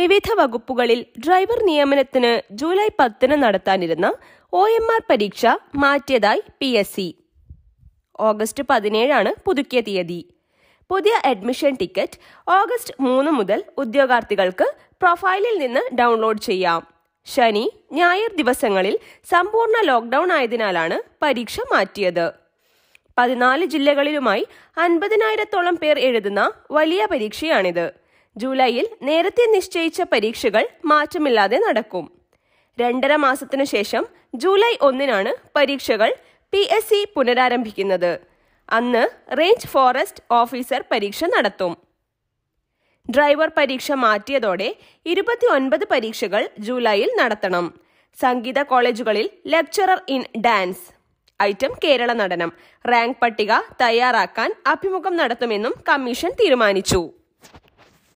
വിവിധ വകുപ്പുകളിൽ ഡ്രൈവർ നിയമനത്തിന് ജൂലൈ പത്തിന് നടത്താനിരുന്ന ഒ എം ആർ പരീക്ഷ മാറ്റിയതായി പി എസ് സി ഓഗസ്റ്റ് പതിനേഴാണ് പുതുക്കിയ തീയതി പുതിയ അഡ്മിഷൻ ടിക്കറ്റ് ഓഗസ്റ്റ് മൂന്ന് മുതൽ ഉദ്യോഗാർത്ഥികൾക്ക് പ്രൊഫൈലിൽ നിന്ന് ഡൗൺലോഡ് ചെയ്യാം ശനി ഞായർ ദിവസങ്ങളിൽ സമ്പൂർണ്ണ ലോക്ക്ഡൌൺ ആയതിനാലാണ് പരീക്ഷ മാറ്റിയത് പതിനാല് ജില്ലകളിലുമായി അൻപതിനായിരത്തോളം പേർ എഴുതുന്ന വലിയ പരീക്ഷയാണിത് ജൂലൈയിൽ നേരത്തെ നിശ്ചയിച്ച പരീക്ഷകൾ മാറ്റമില്ലാതെ നടക്കും രണ്ടര മാസത്തിനു ശേഷം ജൂലൈ ഒന്നിനാണ് പരീക്ഷകൾ പി എസ് സി പുനരാരംഭിക്കുന്നത് അന്ന് റേഞ്ച് ഫോറസ്റ്റ് ഓഫീസർ പരീക്ഷ നടത്തും ഡ്രൈവർ പരീക്ഷ മാറ്റിയതോടെ ഇരുപത്തിയൊൻപത് പരീക്ഷകൾ ജൂലൈയിൽ നടത്തണം സംഗീത കോളേജുകളിൽ lecturer in dance item Kerala Natanam rank പട്ടിക തയ്യാറാക്കാൻ അഭിമുഖം നടത്തുമെന്നും കമ്മീഷൻ തീരുമാനിച്ചു